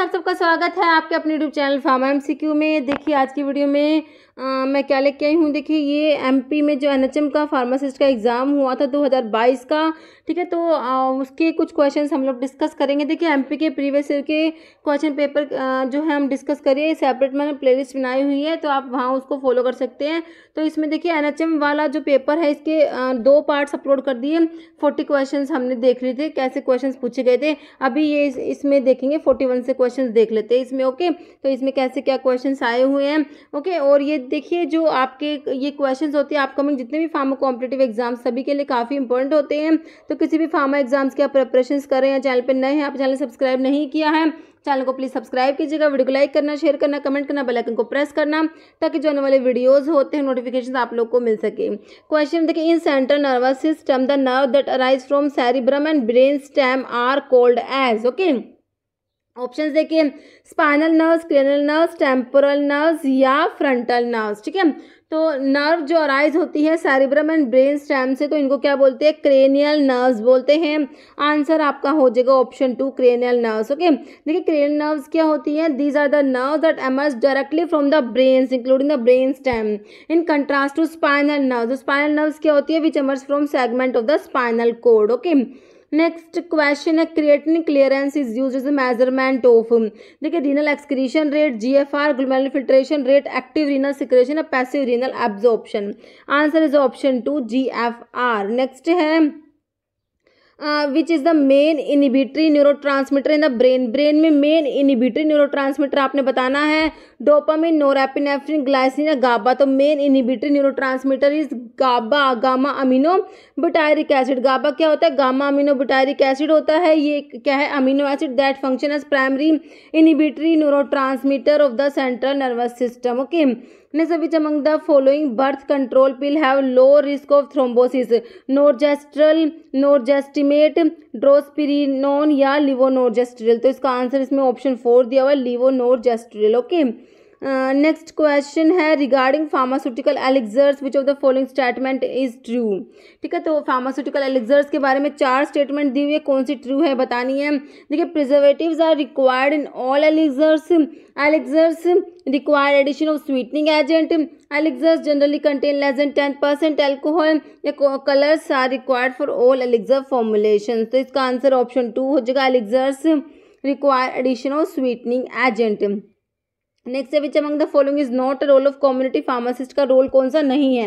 आप सबका स्वागत है आपके अपने यूट्यूब चैनल फार्मा एमसीक्यू में देखिए आज की वीडियो में आ, मैं क्या लेके आई हूँ देखिए ये एमपी में जो एनएचएम का फार्मासिस्ट का एग्ज़ाम हुआ था 2022 का ठीक है तो आ, उसके कुछ क्वेश्चन हम लोग डिस्कस करेंगे देखिए एमपी के प्रीवियस ईयर के क्वेश्चन पेपर आ, जो है हम डिस्कस करिए सेपरेट मैंने प्ले बनाई हुई है तो आप वहाँ उसको फॉलो कर सकते हैं तो इसमें देखिए एन वाला जो पेपर है इसके आ, दो पार्ट्स अपलोड कर दिए फोर्टी क्वेश्चन हमने देख लिए थे कैसे क्वेश्चन पूछे गए थे अभी ये इसमें देखेंगे फोर्टी से क्वेश्चन क्वेश्चन देख लेते हैं इसमें ओके तो इसमें कैसे क्या क्वेश्चन आए हुए हैं ओके और ये देखिए जो आपके ये क्वेश्चन होते हैं अपकमिंग जितने भी फार्मा कॉम्पिटेटिव एग्जाम सभी के लिए काफ़ी इंपॉर्टेंट होते हैं तो किसी भी फार्मा एग्जाम्स के आप प्रेपरेशन करें या चैनल पर नए हैं आप चैनल सब्सक्राइब नहीं किया है चैनल को प्लीज़ सब्सक्राइब कीजिएगा वीडियो को लाइक करना शेयर करना कमेंट करना बेल आइकन को प्रेस करना ताकि जो आने वाले वीडियोस होते हैं नोटिफिकेशन आप लोग को मिल सके क्वेश्चन देखिए in central nervous system the nerve that arise from cerebrum and brain stem are called as okay option देखिए spinal nerves cranial nerves temporal nerves या फ्रंटल नर्व्स ठीक है तो नर्व जो अराइज होती है सेरिब्रम एंड ब्रेन स्टैम से तो इनको क्या बोलते हैं क्रेनियल नर्व्स बोलते हैं आंसर आपका हो जाएगा option two cranial nerves okay देखिए क्रेनियल नर्व्स क्या होती है these are the nerve that emerge directly from the brain including the brain stem in contrast to spinal nerve spinal nerves क्या होती है which emerges from segment of the spinal cord okay next question है creatine clearance is use as a measurement of देखिए renal excretion rate G F glomerular filtration rate active renal secretion और passive renal absorption answer is option two G F R next है which is the main inhibitory transmitter in the brain brain में main inhibitory transmitter आपने बताना है dopamine norepinephrine glycine या GABA तो main inhibitory transmitter is GABA gamma amino butyric acid GABA क्या होता है गामा अमीनो बुटायरिक एसिड होता है ये क्या है amino acid that function as primary inhibitory transmitter of the central nervous system okay नेजविच among the following birth control pill have low risk of thrombosis norgestrel norgestimate drospirenone या लिवो नोरजेस्ट्रियल तो इसका answer इसमें ऑप्शन फोर दिया हुआ levonorgestrel okay next uh, question है regarding pharmaceutical elixirs which of the following statement is true ठीक है तो फार्मास्यूटिकल एलेक्जर्स के बारे में चार स्टेटमेंट दी हुई है कौन सी ट्रू है बतानी है देखिए preservative are required in all elixirs elixirs require addition of sweetening agent elixirs generally contain less than ten percent alcohol या colours are required for all elixir formulation तो इसका आंसर ऑप्शन टू हो जाएगा elixirs require addition of sweetening agent next है which among the following is not a role of community pharmacist का role कौन सा नहीं है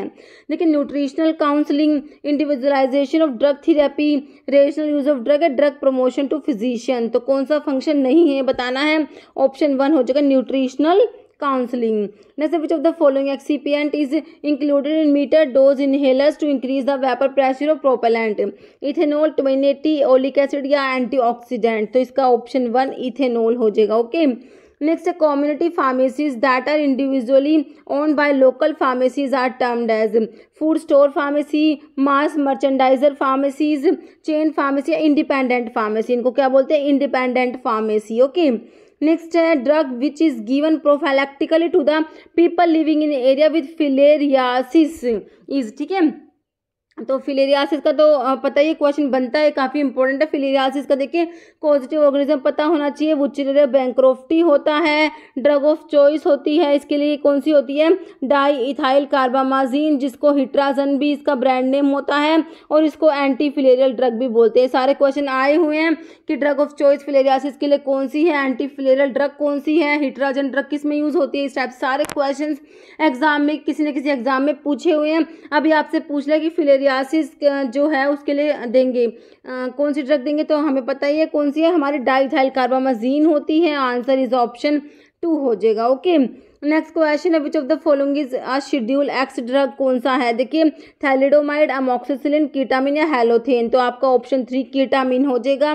लेकिन nutritional counselling individualisation of drug therapy rational use of drug and drug promotion to physician तो कौन सा फंक्शन नहीं है बताना है ऑप्शन वन हो जाएगा nutritional counselling next which of the following excipient is included in metered dose inhalers to increase the vapour pressure of propellant ethanol twenty oleic acid या ऑक्सीडेंट तो इसका ऑप्शन वन इथेनॉल हो जाएगा okay okay? Next है community pharmacies that are individually own by local pharmacies are termed as food store pharmacy mass merchandiser pharmacies chain pharmacy independent pharmacy इनको क्या बोलते हैं इंडिपेंडेंट फार्मेसी ओके नेक्स्ट है drug which is given prophylactically to the people living in area with filariasis is ठीक है तो filariasis का तो पता ही क्वेश्चन बनता है काफ़ी इंपॉर्टेंट है फिलेरियासिस का देखिए पॉजिटिव ऑर्गेनिज्म पता होना चाहिए वो चिलेरिया बैंक्रोफ्टी होता है ड्रग ऑफ चॉइस होती है इसके लिए कौन सी होती है डाई इथाइल कार्बामाजीन जिसको हिट्राजन भी इसका ब्रांड नेम होता है और इसको एंटी फिलेरियल ड्रग भी बोलते हैं सारे क्वेश्चन आए हुए हैं कि ड्रग ऑफ चॉइस फिलेरियासिस के लिए कौन सी है एंटी फिलेरियल ड्रग कौन सी है हिट्राजन ड्रग किस में यूज़ होती है इस टाइप सारे क्वेश्चन एग्जाम में किसी न किसी एग्जाम में पूछे हुए हैं अभी आपसे पूछ लें कि फिलेरिया सोरियासिस जो है उसके लिए देंगे आ, कौन सी ड्रग देंगे तो हमें पता ही है कौन सी है हमारी डाइथाइल कार्बामाजीन होती है आंसर इज ऑप्शन टू हो जाएगा ओके नेक्स्ट क्वेश्चन है which of the following is a schedule X drug कौन सा है देखिए थैलिडोमाइड अमोक्सिसिलिन कीटामिन या हेलोथेन तो आपका ऑप्शन थ्री कीटामिन हो जाएगा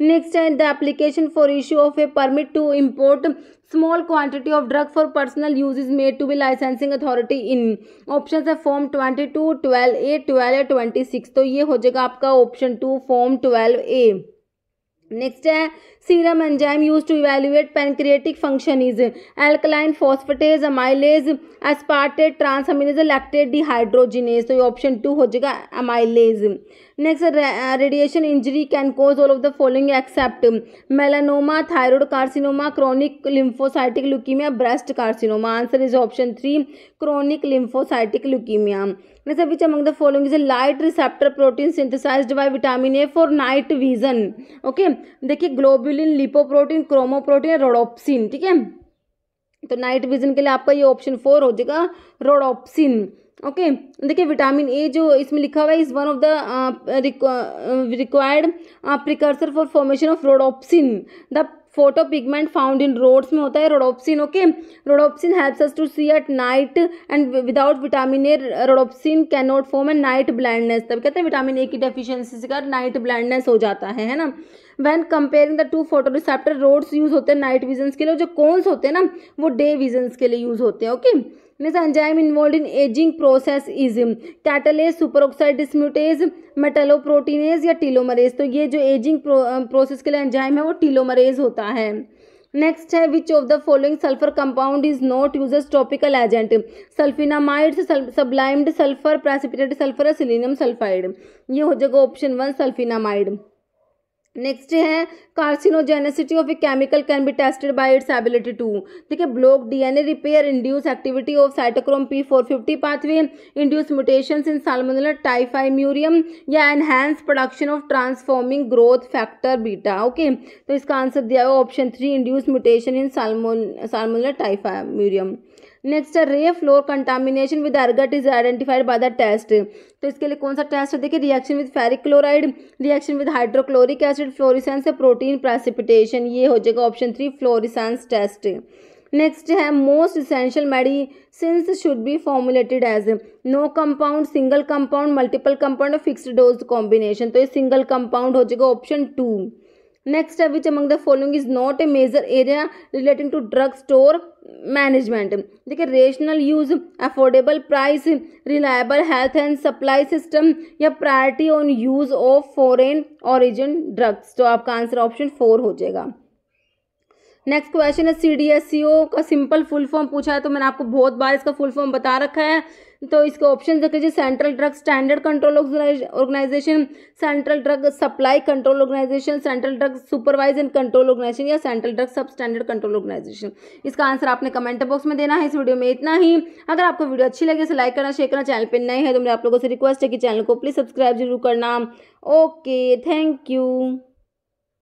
नेक्स्ट है the application for issue of a permit to import small quantity of drug for personal use is made to be licensing authority in option है form twenty two twelve A twelve या twenty six तो ये हो जाएगा आपका option two form twelve A next है serum enzyme use to evaluate pancreatic function is alkaline phosphatase amylase aspartate transaminase lactate dehydrogenase तो ये ऑप्शन टू हो जाएगा amylase next radiation injury can cause all of the following except melanoma thyroid carcinoma chronic lymphocytic leukaemia breast carcinoma answer is option three chronic lymphocytic leukaemia next which among the following is light receptor protein synthesise by vitamin A for night vision okay देखिए globulin lipoprotein chromoprotein rhodopsin ठीक है तो night vision के लिए आपका ये option four हो जाएगा रोडोप्सिन ओके देखिए विटामिन ए जो इसमें लिखा हुआ है is one of the required precursor for formation of rhodopsin the photo pigment found in rods में होता है rhodopsin okay rhodopsin helps us to see at night and without vitamin A rhodopsin can not form a night blindness तब कहते हैं vitamin A की deficiency से कर night blindness हो जाता है है ना when comparing the two photo receptor rods use होते हैं नाइट विजन्स के लिए जो कौनस होते हैं ना वो डे विजन्स के लिए यूज होते हैं okay means enzyme involve in ageing process is catalase superoxide dismutase metalloproteinase या टीलोमरेज तो ये जो एजिंग प्रोसेस के लिए एंजाइम है वो टीलोमरेज होता है नेक्स्ट है which of the following sulphur compound is not use topical agent sulfinamide sublimed sulphur precipitated sulphur selenium sulphide ये हो जाएगा ऑप्शन वन सल्फिनामाइड नेक्स्ट है carcinogenicity of a chemical can be tested by its ability to ठीक है block DNA repair induce activity of cytochrome P four fifty pathway induce mutation in salmonella typhimurium murium या enhance production of transforming growth factor beta okay तो इसका answer दिया हुआ option three induce mutation in salmon salmonella typhi murium next है rye flour contamination with ergot is identified by the test तो इसके लिए कौन सा टेस्ट है देखिए reaction with ferric chloride reaction with hydrochloric acid fluorescence से प्रोटीन प्रेसिपिटेशन ये हो जाएगा option three fluorescence test next है most essential medicine should be formulated as no compound single compound multiple compound और फिक्स्ड डोज कॉम्बिनेशन तो ये single compound हो जाएगा ऑप्शन टू नेक्स्ट है which among the following is not a major area relating to drug store management देखिए rational use affordable price reliable health and supply system या priority on use of foreign origin drugs तो आपका answer option four हो जाएगा next question है C D S C ओ का simple full form पूछा है तो मैंने आपको बहुत बार इसका फुल फॉर्म बता रखा है तो इसके ऑप्शन देख लीजिए central drug standard control organisation central drug supply control organisation central drug supervise and control organisation या central drug sub standard control organisation इसका आंसर आपने कमेंट बॉक्स में देना है इस वीडियो में इतना ही अगर आपको वीडियो अच्छी लगे तो लाइक करना शेयर करना चैनल पर नए हैं तो मेरे आप लोगों से रिक्वेस्ट है कि चैनल को प्लीज़ सब्सक्राइब जरूर करना ओके थैंक यू